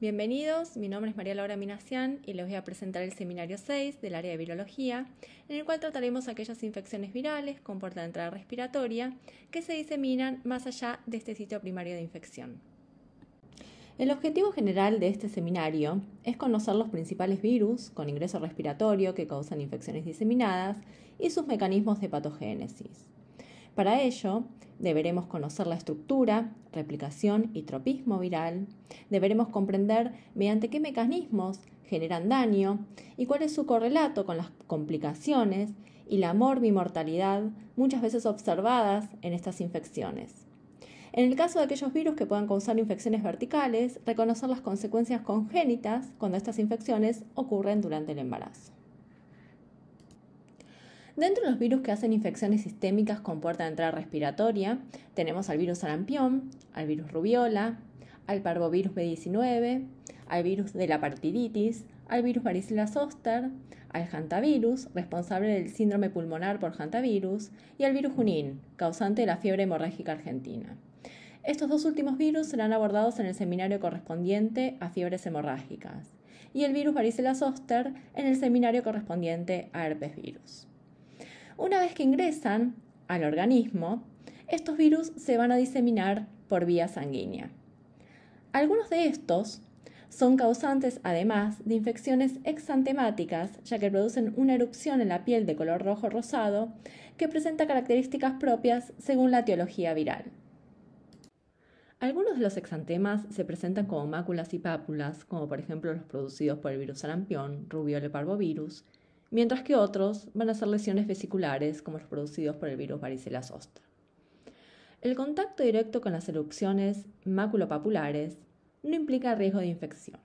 Bienvenidos, mi nombre es María Laura Minasian y les voy a presentar el seminario 6 del área de virología, en el cual trataremos aquellas infecciones virales con puerta de entrada respiratoria que se diseminan más allá de este sitio primario de infección. El objetivo general de este seminario es conocer los principales virus con ingreso respiratorio que causan infecciones diseminadas y sus mecanismos de patogénesis. Para ello, deberemos conocer la estructura, replicación y tropismo viral, deberemos comprender mediante qué mecanismos generan daño y cuál es su correlato con las complicaciones y la morbimortalidad muchas veces observadas en estas infecciones. En el caso de aquellos virus que puedan causar infecciones verticales, reconocer las consecuencias congénitas cuando estas infecciones ocurren durante el embarazo. Dentro de los virus que hacen infecciones sistémicas con puerta de entrada respiratoria, tenemos al virus sarampión, al virus rubiola, al parvovirus B19, al virus de la partiditis, al virus varicela zoster, al hantavirus, responsable del síndrome pulmonar por hantavirus, y al virus junín, causante de la fiebre hemorrágica argentina. Estos dos últimos virus serán abordados en el seminario correspondiente a fiebres hemorrágicas y el virus varicela zoster en el seminario correspondiente a herpes virus. Una vez que ingresan al organismo, estos virus se van a diseminar por vía sanguínea. Algunos de estos son causantes además de infecciones exantemáticas, ya que producen una erupción en la piel de color rojo rosado que presenta características propias según la etiología viral. Algunos de los exantemas se presentan como máculas y pápulas, como por ejemplo los producidos por el virus sarampión, rubio parvovirus, mientras que otros van a ser lesiones vesiculares como los producidos por el virus varicela zoster. El contacto directo con las erupciones maculopapulares no implica riesgo de infección.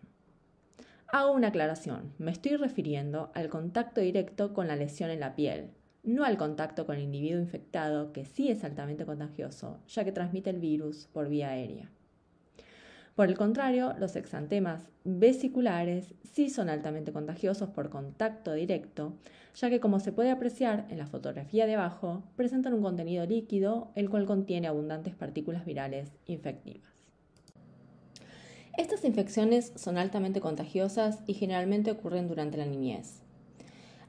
Hago una aclaración, me estoy refiriendo al contacto directo con la lesión en la piel, no al contacto con el individuo infectado, que sí es altamente contagioso, ya que transmite el virus por vía aérea. Por el contrario, los exantemas vesiculares sí son altamente contagiosos por contacto directo, ya que como se puede apreciar en la fotografía de abajo, presentan un contenido líquido el cual contiene abundantes partículas virales infectivas. Estas infecciones son altamente contagiosas y generalmente ocurren durante la niñez.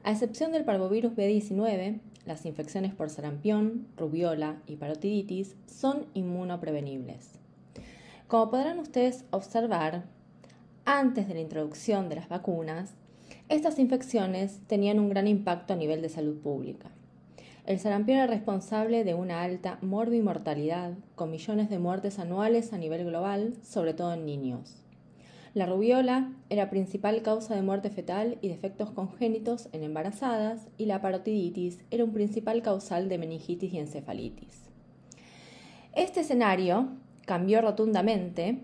A excepción del parvovirus B19, las infecciones por sarampión, rubiola y parotiditis son inmunoprevenibles. Como podrán ustedes observar, antes de la introducción de las vacunas, estas infecciones tenían un gran impacto a nivel de salud pública. El sarampión era responsable de una alta morbimortalidad, con millones de muertes anuales a nivel global, sobre todo en niños. La rubiola era principal causa de muerte fetal y defectos congénitos en embarazadas y la parotiditis era un principal causal de meningitis y encefalitis. Este escenario cambió rotundamente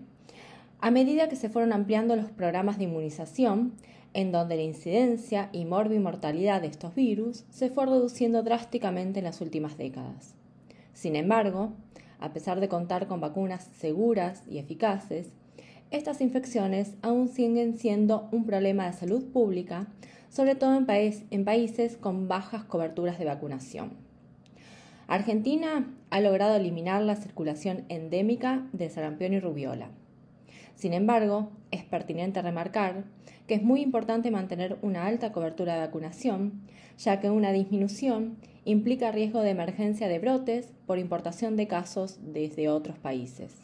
a medida que se fueron ampliando los programas de inmunización, en donde la incidencia y morbimortalidad de estos virus se fue reduciendo drásticamente en las últimas décadas. Sin embargo, a pesar de contar con vacunas seguras y eficaces, estas infecciones aún siguen siendo un problema de salud pública, sobre todo en, en países con bajas coberturas de vacunación. Argentina ha logrado eliminar la circulación endémica de sarampión y rubiola. Sin embargo, es pertinente remarcar que es muy importante mantener una alta cobertura de vacunación, ya que una disminución implica riesgo de emergencia de brotes por importación de casos desde otros países.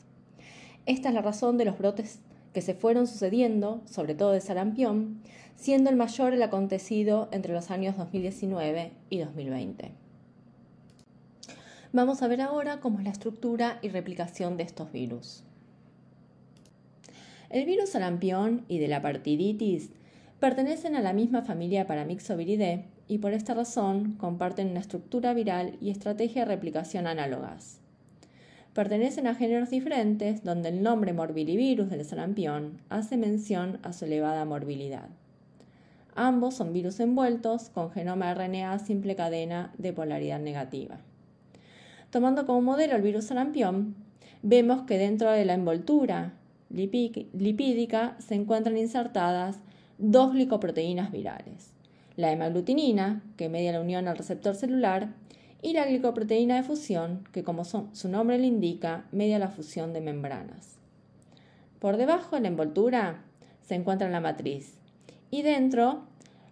Esta es la razón de los brotes que se fueron sucediendo, sobre todo de sarampión, siendo el mayor el acontecido entre los años 2019 y 2020. Vamos a ver ahora cómo es la estructura y replicación de estos virus. El virus sarampión y de la partiditis pertenecen a la misma familia Paramyxoviridae y por esta razón comparten una estructura viral y estrategia de replicación análogas. Pertenecen a géneros diferentes donde el nombre morbilivirus del sarampión hace mención a su elevada morbilidad. Ambos son virus envueltos con genoma RNA simple cadena de polaridad negativa. Tomando como modelo el virus sarampión, vemos que dentro de la envoltura lipídica se encuentran insertadas dos glicoproteínas virales, la hemaglutinina, que media la unión al receptor celular, y la glicoproteína de fusión, que como su nombre le indica, media la fusión de membranas. Por debajo de la envoltura se encuentra la matriz y dentro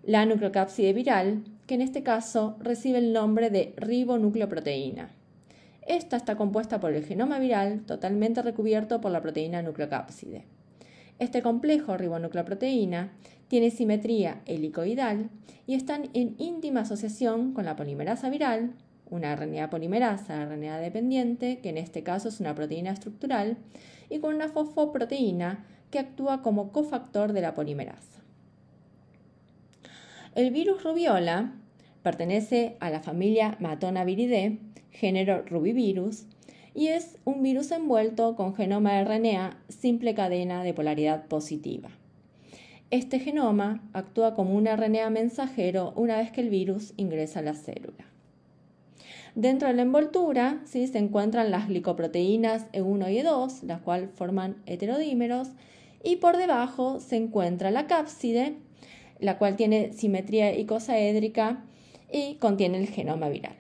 la nucleocápside viral, que en este caso recibe el nombre de ribonucleoproteína. Esta está compuesta por el genoma viral totalmente recubierto por la proteína nucleocápside. Este complejo ribonucleoproteína tiene simetría helicoidal y están en íntima asociación con la polimerasa viral, una RNA polimerasa, RNA dependiente, que en este caso es una proteína estructural, y con una fosfoproteína que actúa como cofactor de la polimerasa. El virus rubiola Pertenece a la familia Matonaviridae, género Rubivirus, y es un virus envuelto con genoma RNA simple cadena de polaridad positiva. Este genoma actúa como un RNA mensajero una vez que el virus ingresa a la célula. Dentro de la envoltura se encuentran las glicoproteínas E1 y E2, las cuales forman heterodímeros, y por debajo se encuentra la cápside, la cual tiene simetría icosaédrica y contiene el genoma viral.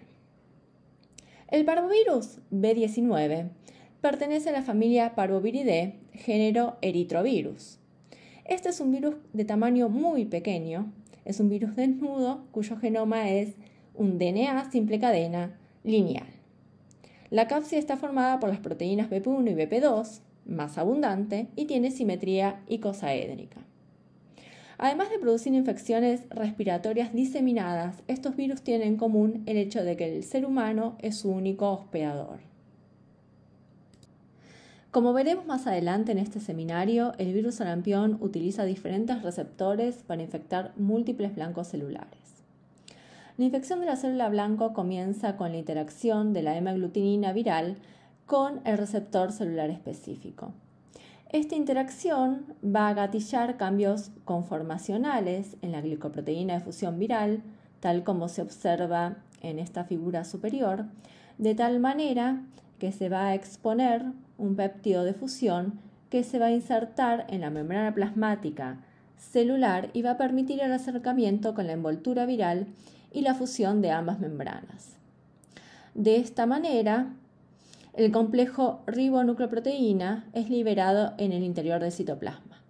El parvovirus B19 pertenece a la familia Parvoviridae, género Eritrovirus. Este es un virus de tamaño muy pequeño, es un virus desnudo cuyo genoma es un DNA simple cadena lineal. La cápside está formada por las proteínas BP1 y BP2, más abundante, y tiene simetría icosaédrica. Además de producir infecciones respiratorias diseminadas, estos virus tienen en común el hecho de que el ser humano es su único hospedador. Como veremos más adelante en este seminario, el virus sarampión utiliza diferentes receptores para infectar múltiples blancos celulares. La infección de la célula blanco comienza con la interacción de la hemaglutinina viral con el receptor celular específico. Esta interacción va a gatillar cambios conformacionales en la glicoproteína de fusión viral, tal como se observa en esta figura superior, de tal manera que se va a exponer un péptido de fusión que se va a insertar en la membrana plasmática celular y va a permitir el acercamiento con la envoltura viral y la fusión de ambas membranas. De esta manera, el complejo ribonucleoproteína es liberado en el interior del citoplasma.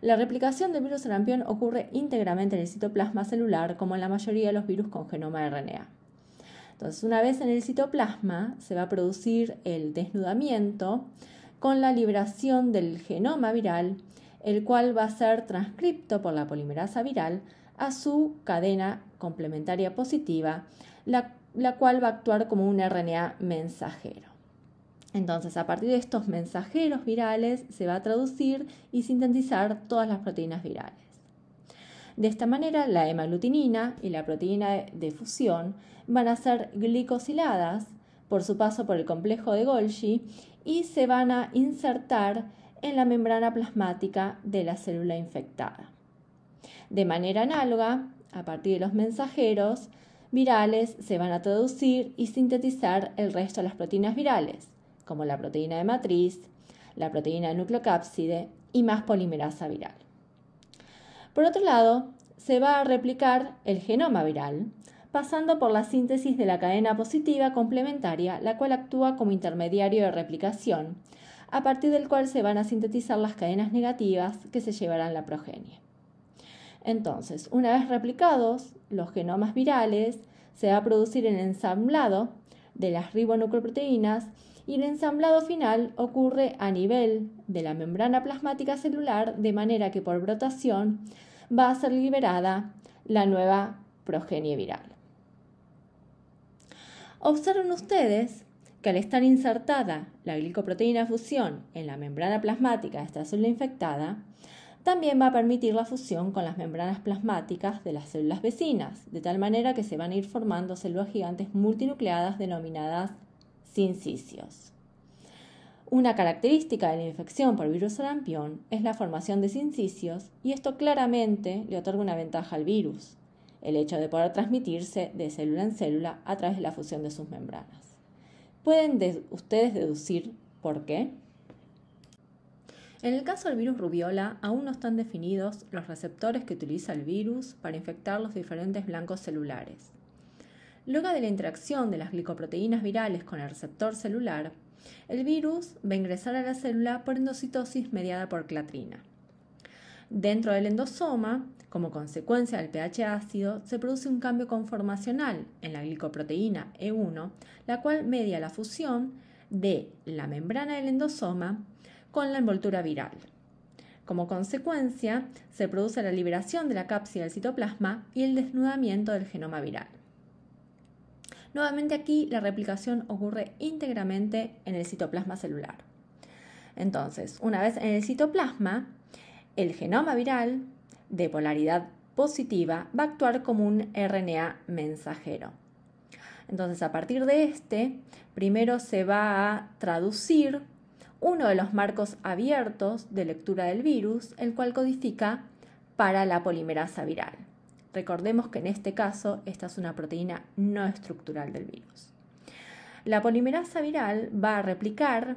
La replicación del virus sarampión ocurre íntegramente en el citoplasma celular, como en la mayoría de los virus con genoma RNA. Entonces, una vez en el citoplasma, se va a producir el desnudamiento con la liberación del genoma viral, el cual va a ser transcripto por la polimerasa viral a su cadena complementaria positiva, la la cual va a actuar como un RNA mensajero. Entonces, a partir de estos mensajeros virales se va a traducir y sintetizar todas las proteínas virales. De esta manera, la hemaglutinina y la proteína de fusión van a ser glicosiladas por su paso por el complejo de Golgi y se van a insertar en la membrana plasmática de la célula infectada. De manera análoga, a partir de los mensajeros, virales se van a traducir y sintetizar el resto de las proteínas virales, como la proteína de matriz, la proteína de nucleocápside y más polimerasa viral. Por otro lado, se va a replicar el genoma viral, pasando por la síntesis de la cadena positiva complementaria, la cual actúa como intermediario de replicación, a partir del cual se van a sintetizar las cadenas negativas que se llevarán la progenie. Entonces, una vez replicados, los genomas virales se va a producir el ensamblado de las ribonucleoproteínas y el ensamblado final ocurre a nivel de la membrana plasmática celular de manera que por brotación va a ser liberada la nueva progenie viral. Observen ustedes que al estar insertada la glicoproteína fusión en la membrana plasmática de esta célula infectada, también va a permitir la fusión con las membranas plasmáticas de las células vecinas, de tal manera que se van a ir formando células gigantes multinucleadas denominadas sincicios. Una característica de la infección por virus sarampión es la formación de sincicios y esto claramente le otorga una ventaja al virus, el hecho de poder transmitirse de célula en célula a través de la fusión de sus membranas. ¿Pueden ustedes deducir por qué? En el caso del virus rubiola, aún no están definidos los receptores que utiliza el virus para infectar los diferentes blancos celulares. Luego de la interacción de las glicoproteínas virales con el receptor celular, el virus va a ingresar a la célula por endocitosis mediada por clatrina. Dentro del endosoma, como consecuencia del pH ácido, se produce un cambio conformacional en la glicoproteína E1, la cual media la fusión de la membrana del endosoma con la envoltura viral. Como consecuencia, se produce la liberación de la cápsida del citoplasma y el desnudamiento del genoma viral. Nuevamente aquí la replicación ocurre íntegramente en el citoplasma celular. Entonces, una vez en el citoplasma, el genoma viral de polaridad positiva va a actuar como un RNA mensajero. Entonces, a partir de este, primero se va a traducir uno de los marcos abiertos de lectura del virus, el cual codifica para la polimerasa viral. Recordemos que en este caso esta es una proteína no estructural del virus. La polimerasa viral va a replicar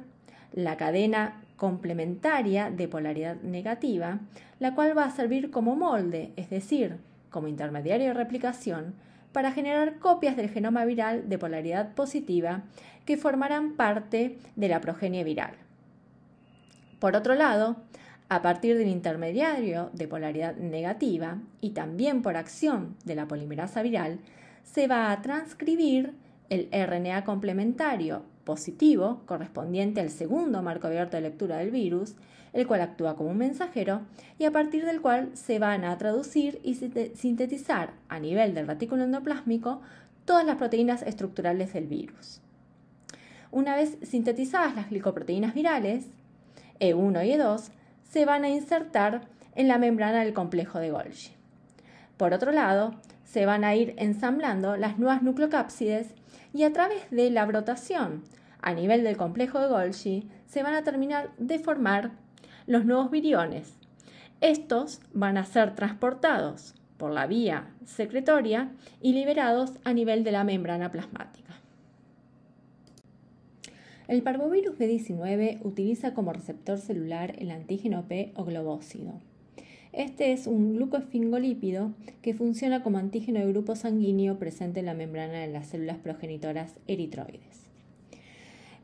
la cadena complementaria de polaridad negativa, la cual va a servir como molde, es decir, como intermediario de replicación, para generar copias del genoma viral de polaridad positiva que formarán parte de la progenie viral. Por otro lado, a partir del intermediario de polaridad negativa y también por acción de la polimerasa viral, se va a transcribir el RNA complementario positivo correspondiente al segundo marco abierto de lectura del virus, el cual actúa como un mensajero y a partir del cual se van a traducir y sintetizar a nivel del retículo endoplásmico todas las proteínas estructurales del virus. Una vez sintetizadas las glicoproteínas virales, e1 y E2 se van a insertar en la membrana del complejo de Golgi. Por otro lado, se van a ir ensamblando las nuevas nucleocápsides y a través de la brotación a nivel del complejo de Golgi se van a terminar de formar los nuevos viriones. Estos van a ser transportados por la vía secretoria y liberados a nivel de la membrana plasmática. El parvovirus B19 utiliza como receptor celular el antígeno P o globócido. Este es un glucosfingolípido que funciona como antígeno de grupo sanguíneo presente en la membrana de las células progenitoras eritroides.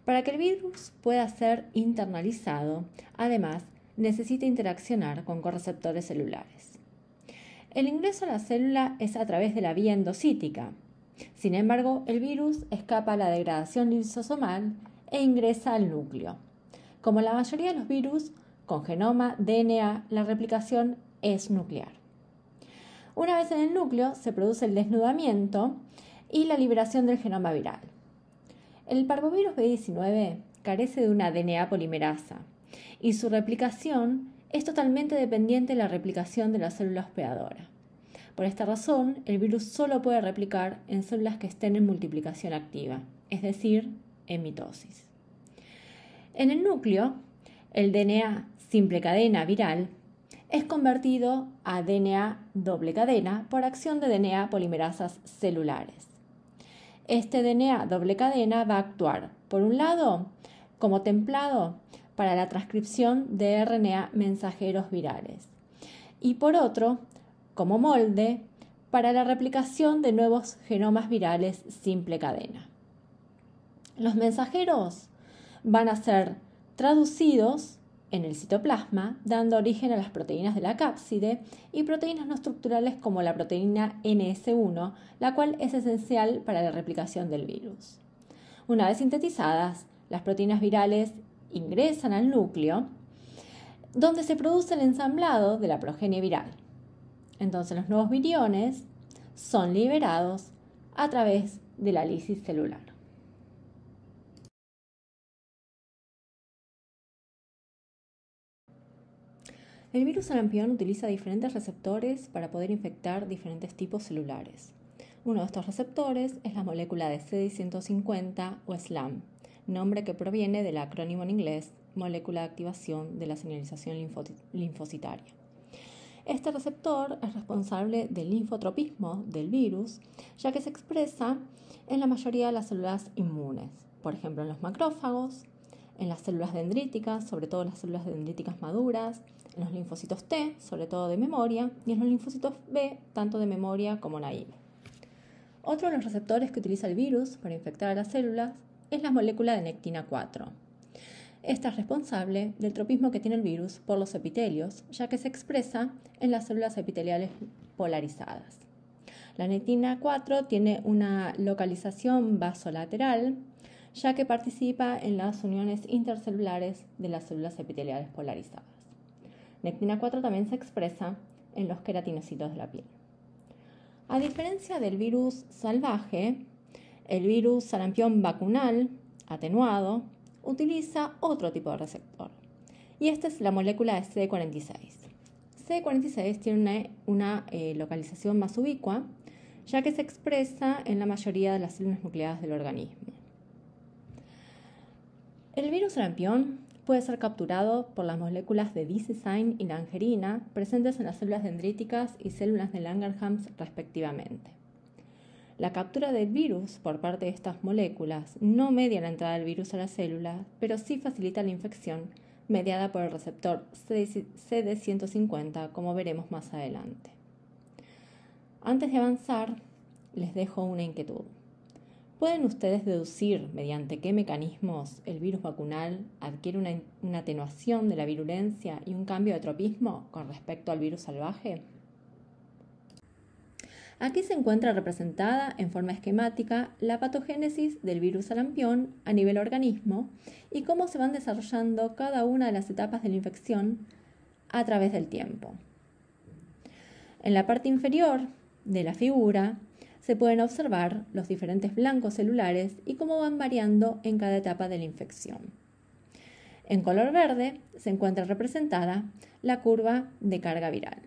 Para que el virus pueda ser internalizado, además, necesita interaccionar con correceptores celulares. El ingreso a la célula es a través de la vía endocítica. Sin embargo, el virus escapa a la degradación lisosomal e ingresa al núcleo. Como la mayoría de los virus, con genoma, DNA, la replicación es nuclear. Una vez en el núcleo se produce el desnudamiento y la liberación del genoma viral. El parvovirus B19 carece de una DNA polimerasa y su replicación es totalmente dependiente de la replicación de la célula hospedadora. Por esta razón, el virus solo puede replicar en células que estén en multiplicación activa, es decir, en mitosis. En el núcleo, el DNA simple cadena viral es convertido a DNA doble cadena por acción de DNA polimerasas celulares. Este DNA doble cadena va a actuar, por un lado, como templado para la transcripción de RNA mensajeros virales y por otro, como molde para la replicación de nuevos genomas virales simple cadena. Los mensajeros van a ser traducidos en el citoplasma, dando origen a las proteínas de la cápside y proteínas no estructurales como la proteína NS1, la cual es esencial para la replicación del virus. Una vez sintetizadas, las proteínas virales ingresan al núcleo, donde se produce el ensamblado de la progenie viral. Entonces los nuevos viriones son liberados a través de la lisis celular. El virus sarampión utiliza diferentes receptores para poder infectar diferentes tipos celulares. Uno de estos receptores es la molécula de CD150 o SLAM, nombre que proviene del acrónimo en inglés molécula de activación de la señalización linfocitaria. Este receptor es responsable del linfotropismo del virus, ya que se expresa en la mayoría de las células inmunes, por ejemplo en los macrófagos, en las células dendríticas, sobre todo en las células dendríticas maduras, en los linfocitos T, sobre todo de memoria, y en los linfocitos B, tanto de memoria como naive. Otro de los receptores que utiliza el virus para infectar a las células es la molécula de nectina 4. Esta es responsable del tropismo que tiene el virus por los epitelios, ya que se expresa en las células epiteliales polarizadas. La nectina 4 tiene una localización vasolateral, ya que participa en las uniones intercelulares de las células epiteliales polarizadas. Nectina 4 también se expresa en los queratinocitos de la piel. A diferencia del virus salvaje, el virus sarampión vacunal, atenuado, utiliza otro tipo de receptor. Y esta es la molécula de CD46. c 46 tiene una, eh, localización más ubicua, ya que se expresa en la mayoría de las células nucleadas del organismo. El virus sarampión puede ser capturado por las moléculas de d y langerina presentes en las células dendríticas y células de Langerhans respectivamente. La captura del virus por parte de estas moléculas no media la entrada del virus a la célula, pero sí facilita la infección mediada por el receptor CD150, como veremos más adelante. Antes de avanzar, les dejo una inquietud. ¿Pueden ustedes deducir mediante qué mecanismos el virus vacunal adquiere una, atenuación de la virulencia y un cambio de tropismo con respecto al virus salvaje? Aquí se encuentra representada en forma esquemática la patogénesis del virus alampión a nivel organismo y cómo se van desarrollando cada una de las etapas de la infección a través del tiempo. En la parte inferior de la figura se pueden observar los diferentes blancos celulares y cómo van variando en cada etapa de la infección. En color verde se encuentra representada la curva de carga viral.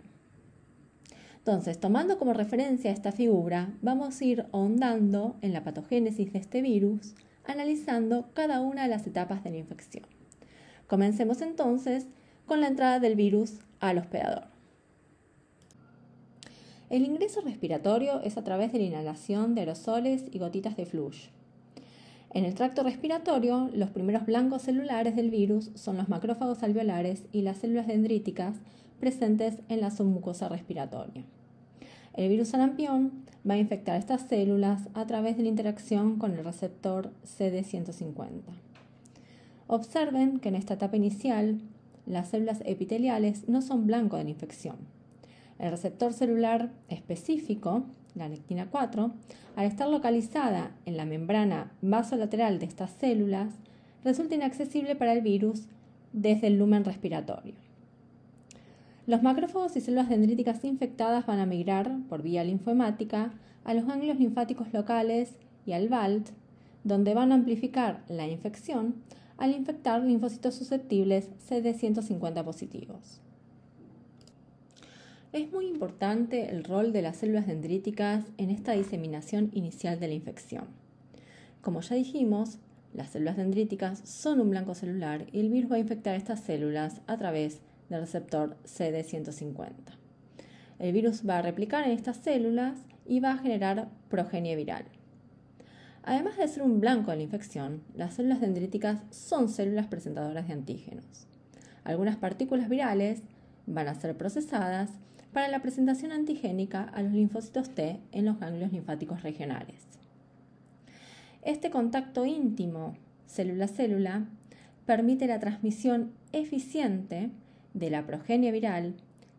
Entonces, tomando como referencia esta figura, vamos a ir ahondando en la patogénesis de este virus, analizando cada una de las etapas de la infección. Comencemos entonces con la entrada del virus al hospedador. El ingreso respiratorio es a través de la inhalación de aerosoles y gotitas de flujo. En el tracto respiratorio, los primeros blancos celulares del virus son los macrófagos alveolares y las células dendríticas presentes en la submucosa respiratoria. El virus sarampión va a infectar estas células a través de la interacción con el receptor CD150. Observen que en esta etapa inicial, las células epiteliales no son blancos de la infección el receptor celular específico, la nectina 4, al estar localizada en la membrana vasolateral de estas células, resulta inaccesible para el virus desde el lumen respiratorio. Los macrófagos y células dendríticas infectadas van a migrar por vía linfomática a los ganglios linfáticos locales y al VALT, donde van a amplificar la infección al infectar linfocitos susceptibles CD150 positivos. Es muy importante el rol de las células dendríticas en esta diseminación inicial de la infección. Como ya dijimos, las células dendríticas son un blanco celular y el virus va a infectar estas células a través del receptor CD150. El virus va a replicar en estas células y va a generar progenie viral. Además de ser un blanco de la infección, las células dendríticas son células presentadoras de antígenos. Algunas partículas virales van a ser procesadas para la presentación antigénica a los linfocitos T en los ganglios linfáticos regionales. Este contacto íntimo célula célula permite la transmisión eficiente de la progenia viral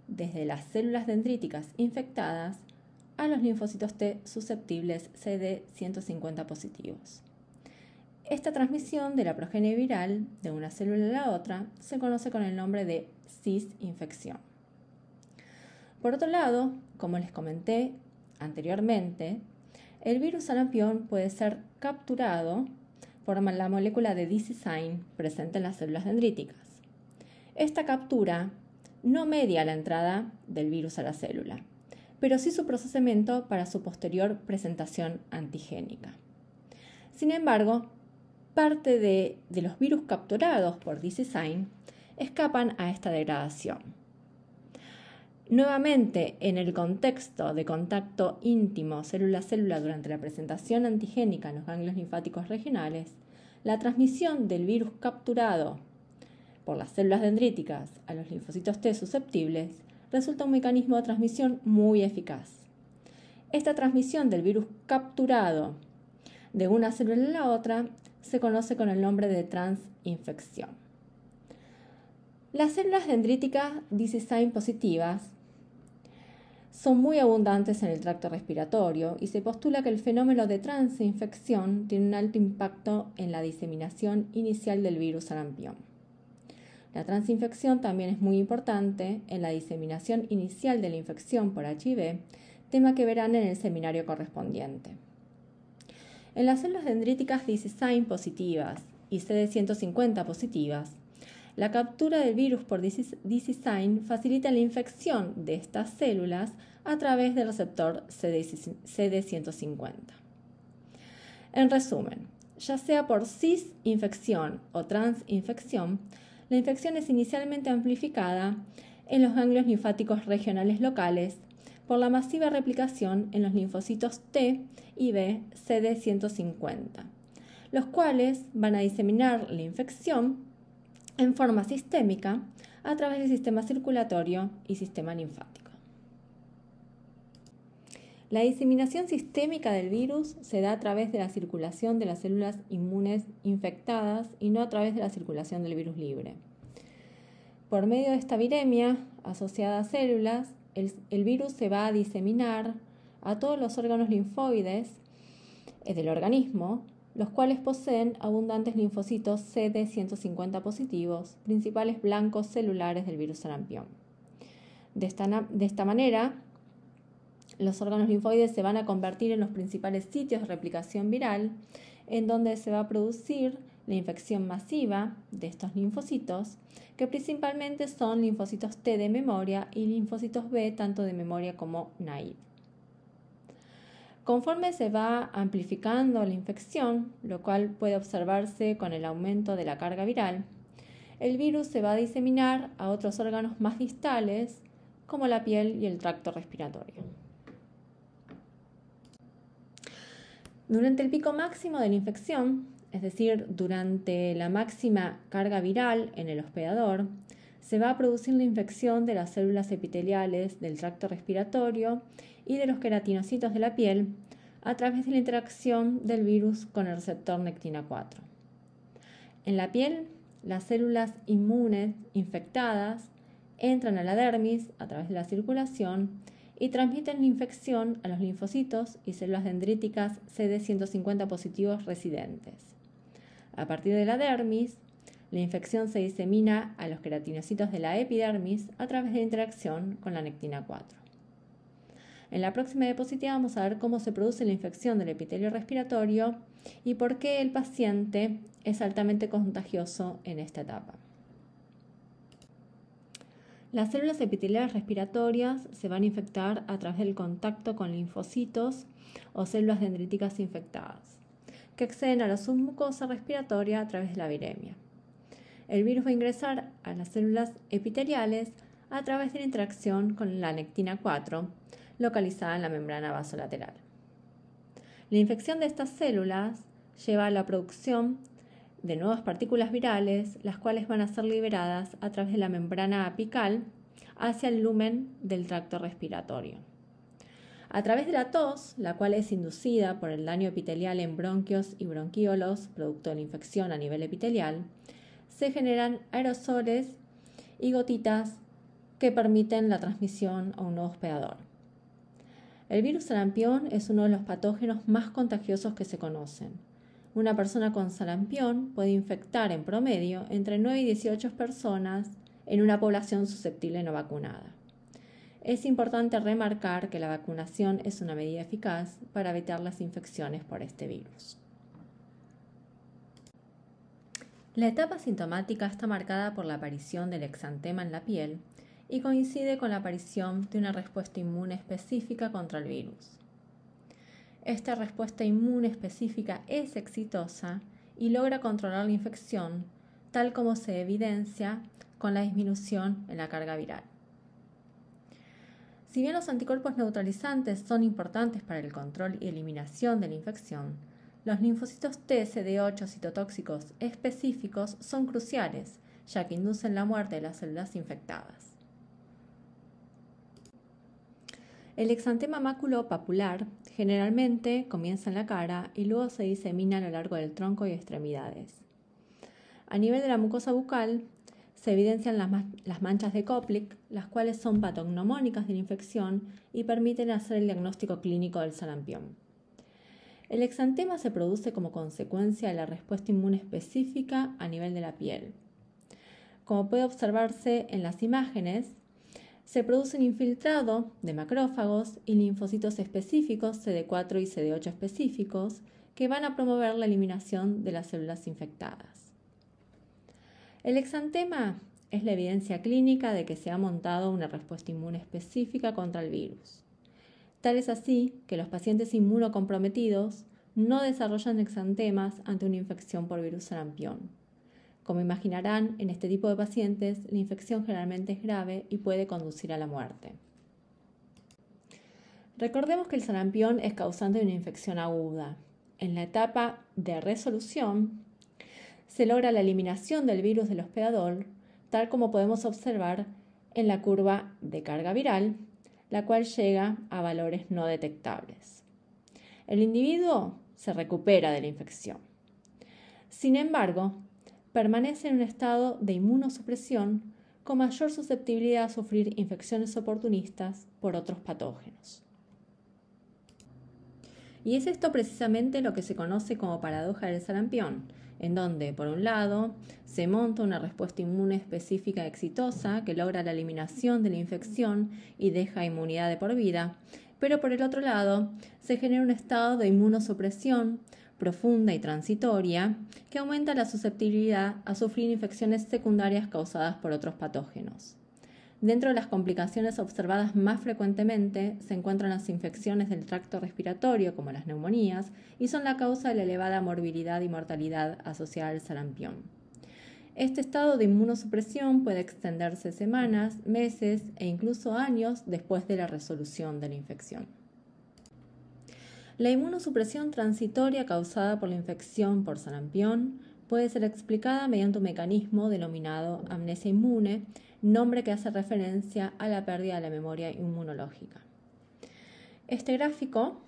desde las células dendríticas infectadas a los linfocitos T susceptibles CD150 positivos. Esta transmisión de la progenie viral de una célula a la otra se conoce con el nombre de cis-infección. Por otro lado, como les comenté anteriormente, el virus anapión puede ser capturado por la molécula de d presente en las células dendríticas. Esta captura no media la entrada del virus a la célula, pero sí su procesamiento para su posterior presentación antigénica. Sin embargo, parte de, los virus capturados por d escapan a esta degradación Nuevamente, en el contexto de contacto íntimo célula célula durante la presentación antigénica en los ganglios linfáticos regionales, la transmisión del virus capturado por las células dendríticas a los linfocitos T susceptibles resulta un mecanismo de transmisión muy eficaz. Esta transmisión del virus capturado de una célula a la otra se conoce con el nombre de transinfección. Las células dendríticas DC-SIGN positivas son muy abundantes en el tracto respiratorio y se postula que el fenómeno de transinfección tiene un alto impacto en la diseminación inicial del virus sarampión. La transinfección también es muy importante en la diseminación inicial de la infección por HIV, tema que verán en el seminario correspondiente. En las células dendríticas 16 positivas y CD150 positivas, la captura del virus por DC-SIGN facilita la infección de estas células a través del receptor CD150. En resumen, ya sea por cis infección o trans-infección, la infección es inicialmente amplificada en los ganglios linfáticos regionales locales por la masiva replicación en los linfocitos T y B CD150, los cuales van a diseminar la infección en forma sistémica a través del sistema circulatorio y sistema linfático. La diseminación sistémica del virus se da a través de la circulación de las células inmunes infectadas y no a través de la circulación del virus libre. Por medio de esta viremia asociada a células, el, el virus se va a diseminar a todos los órganos linfoides eh, del organismo los cuales poseen abundantes linfocitos CD150 positivos, principales blancos celulares del virus sarampión. De esta, manera, los órganos linfoides se van a convertir en los principales sitios de replicación viral, en donde se va a producir la infección masiva de estos linfocitos, que principalmente son linfocitos T de memoria y linfocitos B tanto de memoria como naive. Conforme se va amplificando la infección, lo cual puede observarse con el aumento de la carga viral, el virus se va a diseminar a otros órganos más distales como la piel y el tracto respiratorio. Durante el pico máximo de la infección, es decir, durante la máxima carga viral en el hospedador, se va a producir la infección de las células epiteliales del tracto respiratorio y de los queratinocitos de la piel a través de la interacción del virus con el receptor nectina 4. En la piel, las células inmunes infectadas entran a la dermis a través de la circulación y transmiten la infección a los linfocitos y células dendríticas CD150 positivos residentes. A partir de la dermis, la infección se disemina a los queratinocitos de la epidermis a través de la interacción con la nectina 4. En la próxima diapositiva vamos a ver cómo se produce la infección del epitelio respiratorio y por qué el paciente es altamente contagioso en esta etapa. Las células epiteliales respiratorias se van a infectar a través del contacto con linfocitos o células dendríticas infectadas, que acceden a la submucosa respiratoria a través de la viremia. El virus va a ingresar a las células epiteliales a través de la interacción con la nectina 4, localizada en la membrana vasolateral. La infección de estas células lleva a la producción de nuevas partículas virales, las cuales van a ser liberadas a través de la membrana apical hacia el lumen del tracto respiratorio. A través de la tos, la cual es inducida por el daño epitelial en bronquios y bronquiolos, producto de la infección a nivel epitelial, se generan aerosoles y gotitas que permiten la transmisión a un nuevo hospedador. El virus sarampión es uno de los patógenos más contagiosos que se conocen. Una persona con sarampión puede infectar en promedio entre 9 y 18 personas en una población susceptible no vacunada. Es importante remarcar que la vacunación es una medida eficaz para evitar las infecciones por este virus. La etapa sintomática está marcada por la aparición del exantema en la piel, y coincide con la aparición de una respuesta inmune específica contra el virus. Esta respuesta inmune específica es exitosa y logra controlar la infección, tal como se evidencia con la disminución en la carga viral. Si bien los anticuerpos neutralizantes son importantes para el control y eliminación de la infección, los linfocitos TCD8 citotóxicos específicos son cruciales, ya que inducen la muerte de las células infectadas. El exantema máculo-papular generalmente comienza en la cara y luego se disemina a lo largo del tronco y extremidades. A nivel de la mucosa bucal se evidencian las, manchas de Koplik, las cuales son patognomónicas de la infección y permiten hacer el diagnóstico clínico del sarampión. El exantema se produce como consecuencia de la respuesta inmune específica a nivel de la piel. Como puede observarse en las imágenes, se produce un infiltrado de macrófagos y linfocitos específicos CD4 y CD8 específicos que van a promover la eliminación de las células infectadas. El exantema es la evidencia clínica de que se ha montado una respuesta inmune específica contra el virus. Tal es así que los pacientes inmunocomprometidos no desarrollan exantemas ante una infección por virus sarampión. Como imaginarán, en este tipo de pacientes la infección generalmente es grave y puede conducir a la muerte. Recordemos que el sarampión es causante de una infección aguda. En la etapa de resolución se logra la eliminación del virus del hospedador, tal como podemos observar en la curva de carga viral, la cual llega a valores no detectables. El individuo se recupera de la infección. Sin embargo, permanece en un estado de inmunosupresión con mayor susceptibilidad a sufrir infecciones oportunistas por otros patógenos. Y es esto precisamente lo que se conoce como paradoja del sarampión, en donde, por un lado, se monta una respuesta inmune específica exitosa que logra la eliminación de la infección y deja inmunidad de por vida, pero por el otro lado, se genera un estado de inmunosupresión profunda y transitoria que aumenta la susceptibilidad a sufrir infecciones secundarias causadas por otros patógenos. Dentro de las complicaciones observadas más frecuentemente se encuentran las infecciones del tracto respiratorio, como las neumonías, y son la causa de la elevada morbilidad y mortalidad asociada al sarampión. Este estado de inmunosupresión puede extenderse semanas, meses e incluso años después de la resolución de la infección. La inmunosupresión transitoria causada por la infección por sarampión puede ser explicada mediante un mecanismo denominado amnesia inmune, nombre que hace referencia a la pérdida de la memoria inmunológica. Este gráfico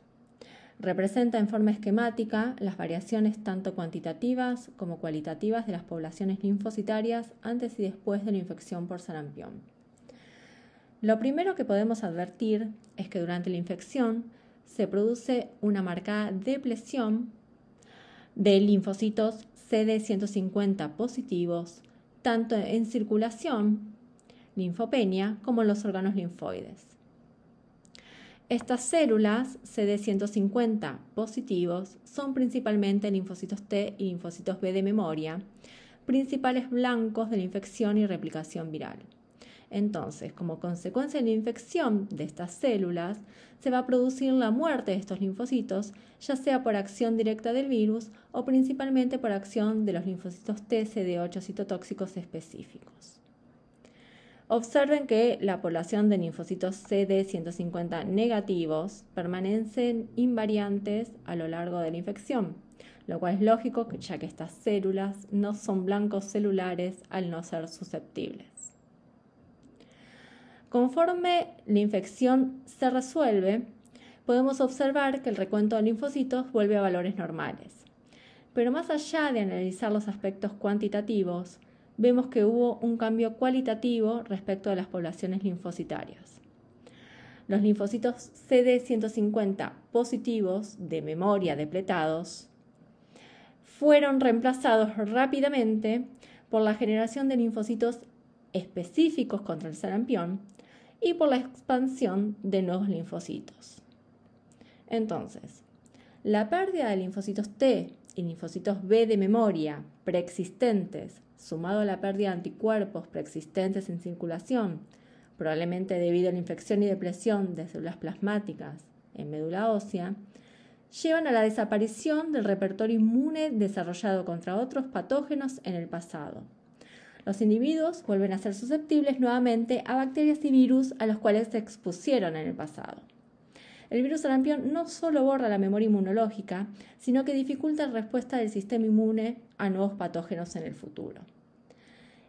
representa en forma esquemática las variaciones tanto cuantitativas como cualitativas de las poblaciones linfocitarias antes y después de la infección por sarampión. Lo primero que podemos advertir es que durante la infección se produce una marcada depresión de linfocitos CD150 positivos, tanto en circulación, linfopenia, como en los órganos linfoides. Estas células CD150 positivos son principalmente linfocitos T y linfocitos B de memoria, principales blancos de la infección y replicación viral. Entonces, como consecuencia de la infección de estas células, se va a producir la muerte de estos linfocitos, ya sea por acción directa del virus o principalmente por acción de los linfocitos TCD8 citotóxicos específicos. Observen que la población de linfocitos CD150 negativos permanecen invariantes a lo largo de la infección, lo cual es lógico ya que estas células no son blancos celulares al no ser susceptibles. Conforme la infección se resuelve, podemos observar que el recuento de linfocitos vuelve a valores normales. Pero más allá de analizar los aspectos cuantitativos, vemos que hubo un cambio cualitativo respecto a las poblaciones linfocitarias. Los linfocitos CD150 positivos de memoria depletados fueron reemplazados rápidamente por la generación de linfocitos específicos contra el sarampión, y por la expansión de nuevos linfocitos. Entonces, la pérdida de linfocitos T y linfocitos B de memoria preexistentes, sumado a la pérdida de anticuerpos preexistentes en circulación, probablemente debido a la infección y depresión de células plasmáticas en médula ósea, llevan a la desaparición del repertorio inmune desarrollado contra otros patógenos en el pasado. Los individuos vuelven a ser susceptibles nuevamente a bacterias y virus a los cuales se expusieron en el pasado. El virus sarampión no solo borra la memoria inmunológica, sino que dificulta la respuesta del sistema inmune a nuevos patógenos en el futuro.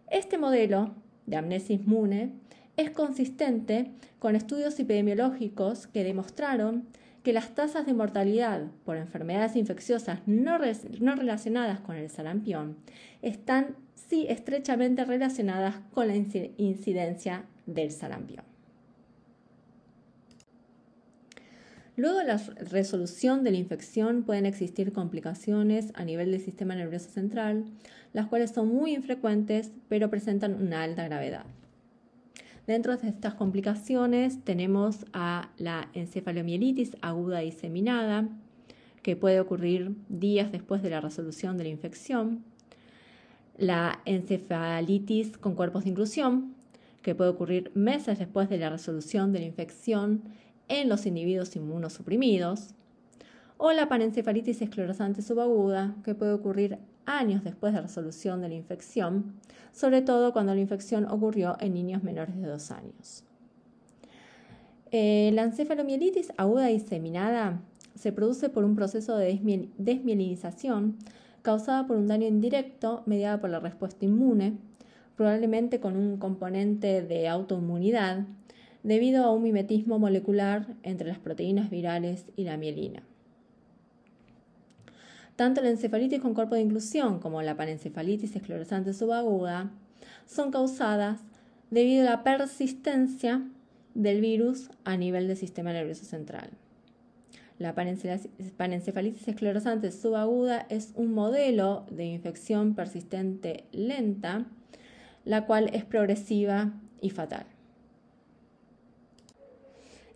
Este modelo de amnesia inmune es consistente con estudios epidemiológicos que demostraron que las tasas de mortalidad por enfermedades infecciosas no, no relacionadas con el sarampión están sí estrechamente relacionadas con la incidencia del sarampión. Luego de la resolución de la infección pueden existir complicaciones a nivel del sistema nervioso central, las cuales son muy infrecuentes pero presentan una alta gravedad. Dentro de estas complicaciones tenemos a la encefalomielitis aguda diseminada, que puede ocurrir días después de la resolución de la infección, la encefalitis con cuerpos de inclusión, que puede ocurrir meses después de la resolución de la infección en los individuos inmunosuprimidos, o la panencefalitis esclerosante subaguda, que puede ocurrir años después de la resolución de la infección, sobre todo cuando la infección ocurrió en niños menores de 2 años. Eh, la encefalomielitis aguda diseminada se produce por un proceso de desmielinización causada por un daño indirecto mediado por la respuesta inmune, probablemente con un componente de autoinmunidad, debido a un mimetismo molecular entre las proteínas virales y la mielina. Tanto la encefalitis con cuerpo de inclusión como la panencefalitis esclerosante subaguda son causadas debido a la persistencia del virus a nivel del sistema nervioso central. La panencefalitis esclerosante subaguda es un modelo de infección persistente lenta, la cual es progresiva y fatal.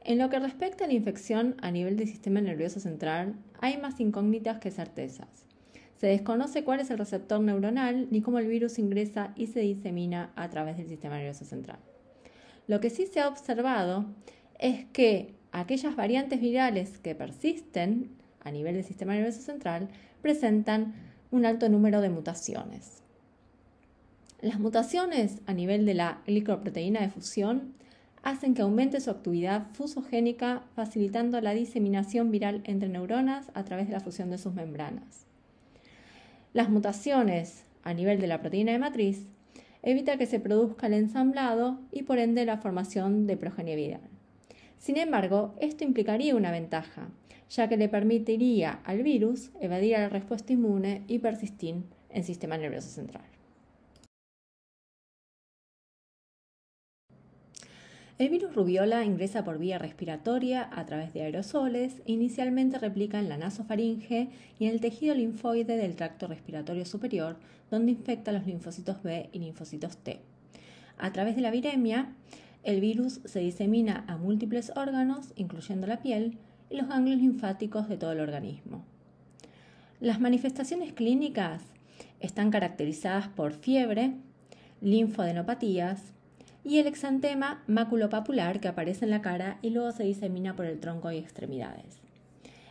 En lo que respecta a la infección a nivel del sistema nervioso central, hay más incógnitas que certezas. Se desconoce cuál es el receptor neuronal ni cómo el virus ingresa y se disemina a través del sistema nervioso central. Lo que sí se ha observado es que aquellas variantes virales que persisten a nivel del sistema nervioso central presentan un alto número de mutaciones. Las mutaciones a nivel de la glicoproteína de fusión hacen que aumente su actividad fusogénica, facilitando la diseminación viral entre neuronas a través de la fusión de sus membranas. Las mutaciones a nivel de la proteína de matriz evitan que se produzca el ensamblado y por ende la formación de progenie viral. Sin embargo, esto implicaría una ventaja, ya que le permitiría al virus evadir la respuesta inmune y persistir en el sistema nervioso central. El virus rubiola ingresa por vía respiratoria a través de aerosoles e inicialmente replica en la nasofaringe y en el tejido linfoide del tracto respiratorio superior, donde infecta los linfocitos B y linfocitos T. A través de la viremia, el virus se disemina a múltiples órganos, incluyendo la piel, y los ganglios linfáticos de todo el organismo. Las manifestaciones clínicas están caracterizadas por fiebre, linfadenopatías y el exantema maculopapular que aparece en la cara y luego se disemina por el tronco y extremidades.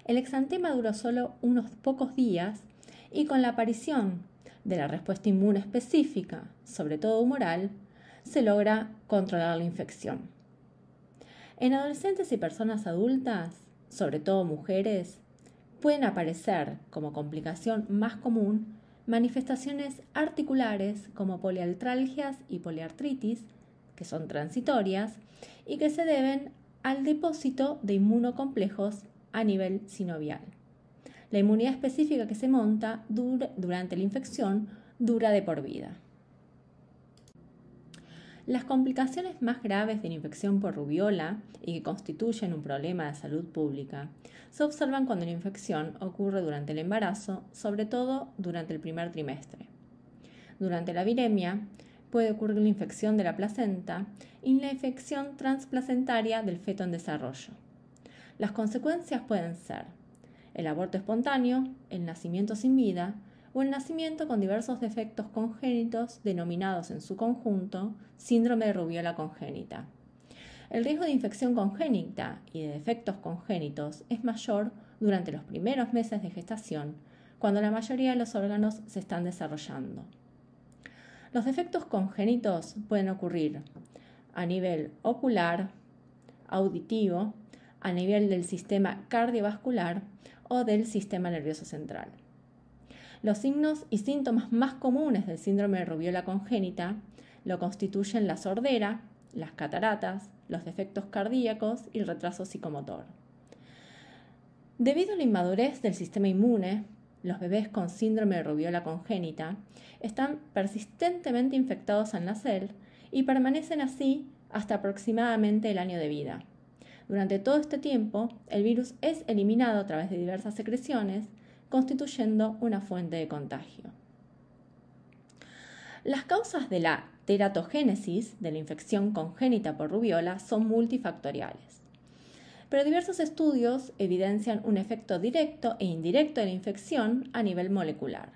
El exantema duró solo unos pocos días y con la aparición de la respuesta inmune específica, sobre todo humoral, se logra controlar la infección. En adolescentes y personas adultas, sobre todo mujeres, pueden aparecer como complicación más común manifestaciones articulares como polialtralgias y poliartritis, que son transitorias y que se deben al depósito de inmunocomplejos a nivel sinovial. La inmunidad específica que se monta durante la infección dura de por vida. Las complicaciones más graves de la infección por rubiola y que constituyen un problema de salud pública se observan cuando la infección ocurre durante el embarazo, sobre todo durante el primer trimestre. Durante la viremia puede ocurrir la infección de la placenta y la infección transplacentaria del feto en desarrollo. Las consecuencias pueden ser el aborto espontáneo, el nacimiento sin vida, o el nacimiento con diversos defectos congénitos denominados en su conjunto síndrome de rubiola congénita. El riesgo de infección congénita y de defectos congénitos es mayor durante los primeros meses de gestación, cuando la mayoría de los órganos se están desarrollando. Los defectos congénitos pueden ocurrir a nivel ocular, auditivo, a nivel del sistema cardiovascular o del sistema nervioso central. Los signos y síntomas más comunes del síndrome de rubiola congénita lo constituyen la sordera, las cataratas, los defectos cardíacos y el retraso psicomotor. Debido a la inmadurez del sistema inmune, los bebés con síndrome de rubiola congénita están persistentemente infectados en la nacer y permanecen así hasta aproximadamente el año de vida. Durante todo este tiempo, el virus es eliminado a través de diversas secreciones, constituyendo una fuente de contagio. Las causas de la teratogénesis, de la infección congénita por rubiola, son multifactoriales. Pero diversos estudios evidencian un efecto directo e indirecto de la infección a nivel molecular.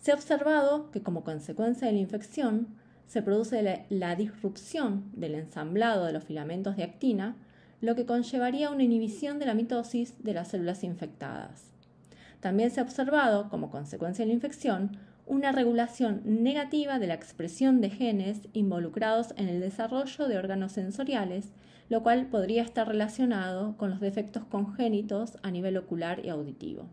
Se ha observado que como consecuencia de la infección se produce la, disrupción del ensamblado de los filamentos de actina, lo que conllevaría una inhibición de la mitosis de las células infectadas. También se ha observado, como consecuencia de la infección, una regulación negativa de la expresión de genes involucrados en el desarrollo de órganos sensoriales, lo cual podría estar relacionado con los defectos congénitos a nivel ocular y auditivo.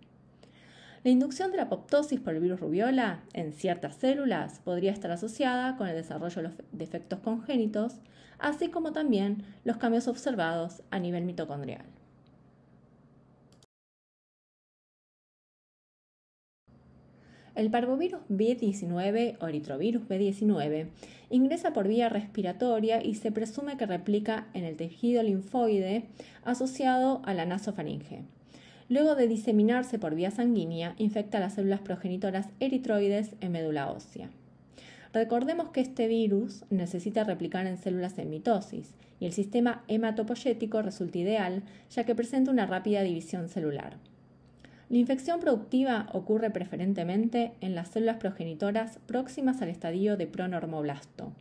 La inducción de la apoptosis por el virus rubiola en ciertas células podría estar asociada con el desarrollo de los defectos congénitos, así como también los cambios observados a nivel mitocondrial. El parvovirus B19 o eritrovirus B19 ingresa por vía respiratoria y se presume que replica en el tejido linfoide asociado a la nasofaringe. Luego de diseminarse por vía sanguínea, infecta las células progenitoras eritroides en médula ósea. Recordemos que este virus necesita replicar en células en mitosis y el sistema hematopoyético resulta ideal ya que presenta una rápida división celular. La infección productiva ocurre preferentemente en las células progenitoras próximas al estadio de pronormoblasto.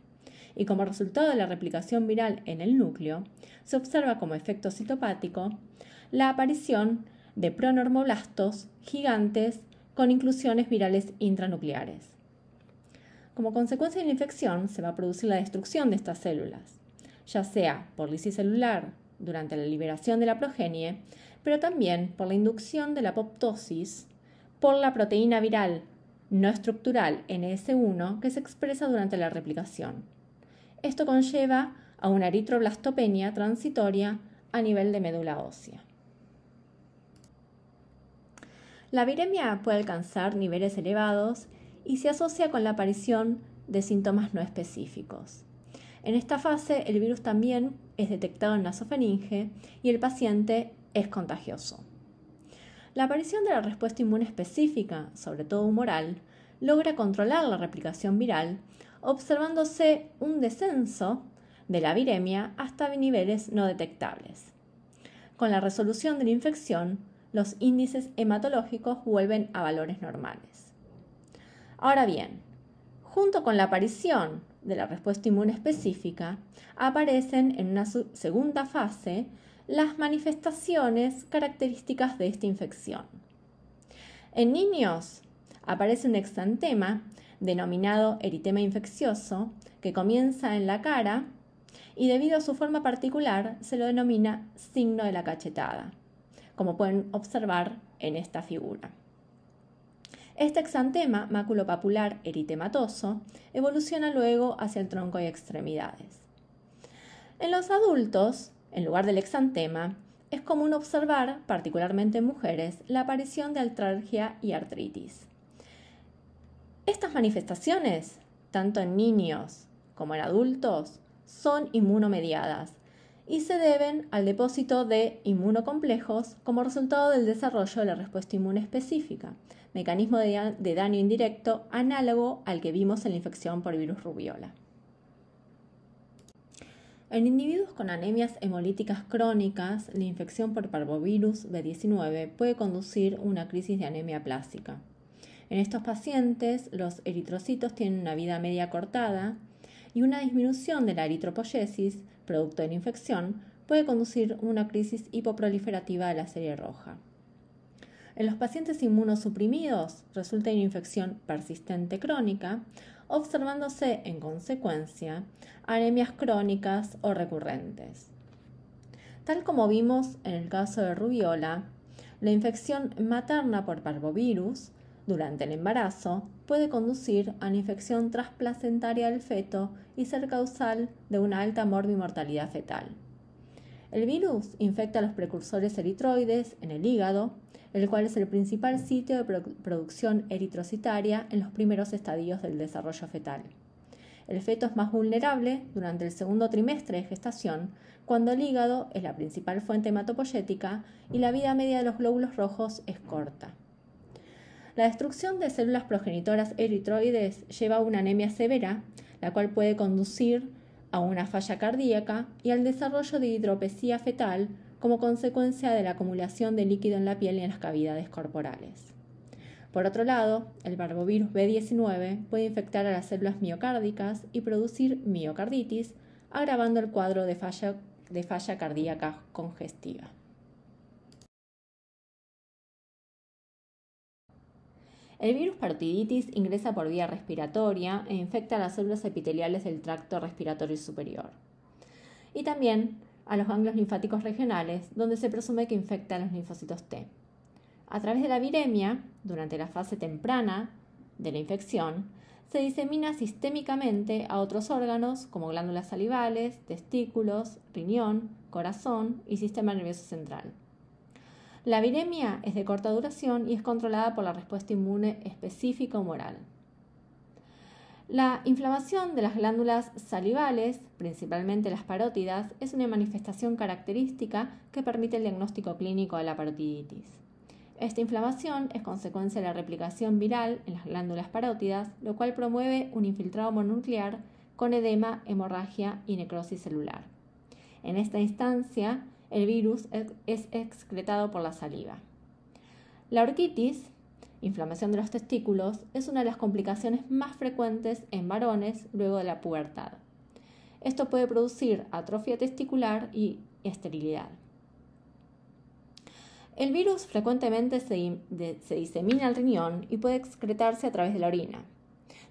Y como resultado de la replicación viral en el núcleo, se observa como efecto citopático la aparición de pronormoblastos gigantes con inclusiones virales intranucleares. Como consecuencia de la infección, se va a producir la destrucción de estas células, ya sea por lisis celular durante la liberación de la progenie, pero también por la inducción de la apoptosis por la proteína viral no estructural NS1 que se expresa durante la replicación. Esto conlleva a una eritroblastopenia transitoria a nivel de médula ósea. La viremia puede alcanzar niveles elevados y se asocia con la aparición de síntomas no específicos. En esta fase, el virus también es detectado en la nasofaringe y el paciente es contagioso. La aparición de la respuesta inmune específica, sobre todo humoral, logra controlar la replicación viral, observándose un descenso de la viremia hasta niveles no detectables. Con la resolución de la infección, los índices hematológicos vuelven a valores normales. Ahora bien, junto con la aparición de la respuesta inmune específica, aparecen en una segunda fase las manifestaciones características de esta infección. En niños aparece un exantema denominado eritema infeccioso que comienza en la cara y debido a su forma particular se lo denomina signo de la cachetada, como pueden observar en esta figura. Este exantema maculopapular eritematoso evoluciona luego hacia el tronco y extremidades. En los adultos en lugar del exantema, es común observar, particularmente en mujeres, la aparición de altralgia y artritis. Estas manifestaciones, tanto en niños como en adultos, son inmunomediadas y se deben al depósito de inmunocomplejos como resultado del desarrollo de la respuesta inmune específica, mecanismo de daño indirecto análogo al que vimos en la infección por virus rubiola. En individuos con anemias hemolíticas crónicas, la infección por parvovirus B19 puede conducir una crisis de anemia plástica. En estos pacientes, los eritrocitos tienen una vida media cortada y una disminución de la eritropoyesis, producto de la infección, puede conducir a una crisis hipoproliferativa de la serie roja. En los pacientes inmunosuprimidos resulta una infección persistente crónica, observándose en consecuencia anemias crónicas o recurrentes. Tal como vimos en el caso de rubiola, la infección materna por parvovirus durante el embarazo puede conducir a una infección trasplacentaria del feto y ser causal de una alta morbimortalidad fetal. El virus infecta los precursores eritroides en el hígado, el cual es el principal sitio de producción eritrocitaria en los primeros estadios del desarrollo fetal. El feto es más vulnerable durante el segundo trimestre de gestación, cuando el hígado es la principal fuente hematopoyética y la vida media de los glóbulos rojos es corta. La destrucción de células progenitoras eritroides lleva a una anemia severa, la cual puede conducir a una falla cardíaca y al desarrollo de hidropesía fetal como consecuencia de la acumulación de líquido en la piel y en las cavidades corporales. Por otro lado, el barbovirus B19 puede infectar a las células miocárdicas y producir miocarditis, agravando el cuadro de falla, cardíaca congestiva. El virus partiditis ingresa por vía respiratoria e infecta las células epiteliales del tracto respiratorio superior. Y también a los ganglios linfáticos regionales, donde se presume que a los linfocitos T. A través de la viremia, durante la fase temprana de la infección, se disemina sistémicamente a otros órganos como glándulas salivales, testículos, riñón, corazón y sistema nervioso central. La viremia es de corta duración y es controlada por la respuesta inmune específica humoral. La inflamación de las glándulas salivales, principalmente las parótidas, es una manifestación característica que permite el diagnóstico clínico de la parotiditis. Esta inflamación es consecuencia de la replicación viral en las glándulas parótidas, lo cual promueve un infiltrado mononuclear con edema, hemorragia y necrosis celular. En esta instancia, el virus es excretado por la saliva. La orquitis Inflamación de los testículos es una de las complicaciones más frecuentes en varones luego de la pubertad. Esto puede producir atrofia testicular y esterilidad. El virus frecuentemente se, disemina al riñón y puede excretarse a través de la orina.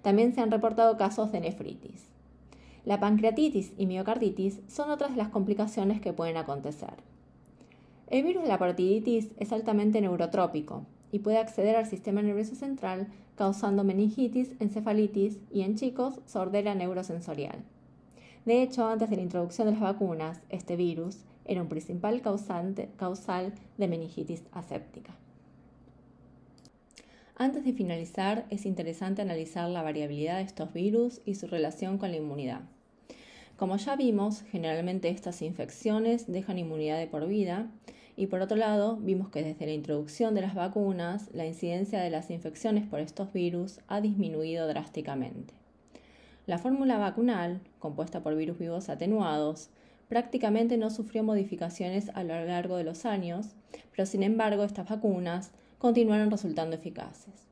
También se han reportado casos de nefritis. La pancreatitis y miocarditis son otras de las complicaciones que pueden acontecer. El virus de la partiditis es altamente neurotrópico, y puede acceder al sistema nervioso central causando meningitis, encefalitis y en chicos sordera neurosensorial. De hecho, antes de la introducción de las vacunas, este virus era un principal causante, causal de meningitis aséptica. Antes de finalizar, es interesante analizar la variabilidad de estos virus y su relación con la inmunidad. Como ya vimos, generalmente estas infecciones dejan inmunidad de por vida, y por otro lado, vimos que desde la introducción de las vacunas, la incidencia de las infecciones por estos virus ha disminuido drásticamente. La fórmula vacunal, compuesta por virus vivos atenuados, prácticamente no sufrió modificaciones a lo largo de los años, pero sin embargo estas vacunas continuaron resultando eficaces.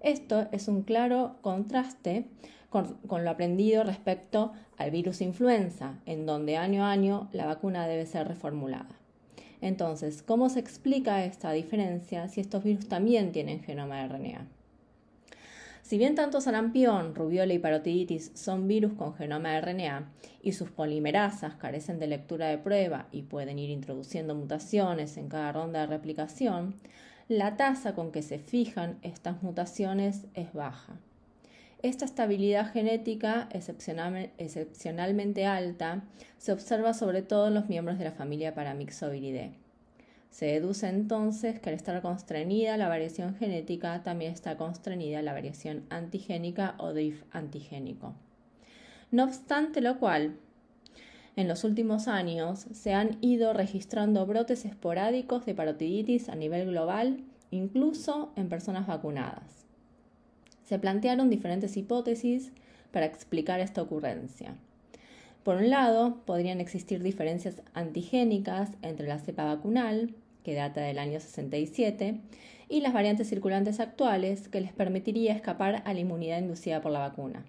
Esto es un claro contraste con, lo aprendido respecto al virus influenza, en donde año a año la vacuna debe ser reformulada. Entonces, ¿cómo se explica esta diferencia si estos virus también tienen genoma de RNA? Si bien tanto sarampión, rubiola y parotiditis son virus con genoma de RNA y sus polimerasas carecen de lectura de prueba y pueden ir introduciendo mutaciones en cada ronda de replicación, la tasa con que se fijan estas mutaciones es baja. Esta estabilidad genética excepcionalmente alta se observa sobre todo en los miembros de la familia Paramyxoviridae. Se deduce entonces que al estar constreñida la variación genética, también está constreñida la variación antigénica o drift antigénico. No obstante lo cual, en los últimos años se han ido registrando brotes esporádicos de parotiditis a nivel global, incluso en personas vacunadas. Se plantearon diferentes hipótesis para explicar esta ocurrencia. Por un lado, podrían existir diferencias antigénicas entre la cepa vacunal, que data del año 67, y las variantes circulantes actuales que les permitiría escapar a la inmunidad inducida por la vacuna.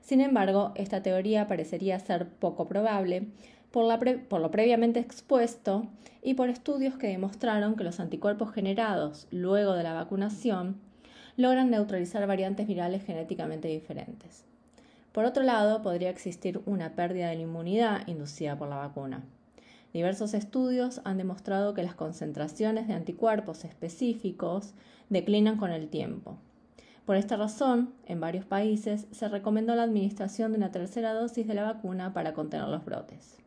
Sin embargo, esta teoría parecería ser poco probable por, lo previamente expuesto y por estudios que demostraron que los anticuerpos generados luego de la vacunación logran neutralizar variantes virales genéticamente diferentes. Por otro lado, podría existir una pérdida de la inmunidad inducida por la vacuna. Diversos estudios han demostrado que las concentraciones de anticuerpos específicos declinan con el tiempo. Por esta razón, en varios países se recomendó la administración de una tercera dosis de la vacuna para contener los brotes.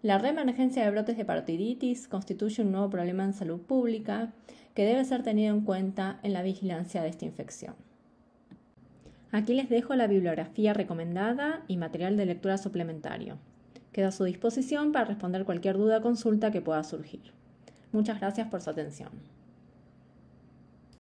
La reemergencia de brotes de parotiditis constituye un nuevo problema en salud pública que debe ser tenido en cuenta en la vigilancia de esta infección. Aquí les dejo la bibliografía recomendada y material de lectura suplementario. Queda a su disposición para responder cualquier duda o consulta que pueda surgir. Muchas gracias por su atención.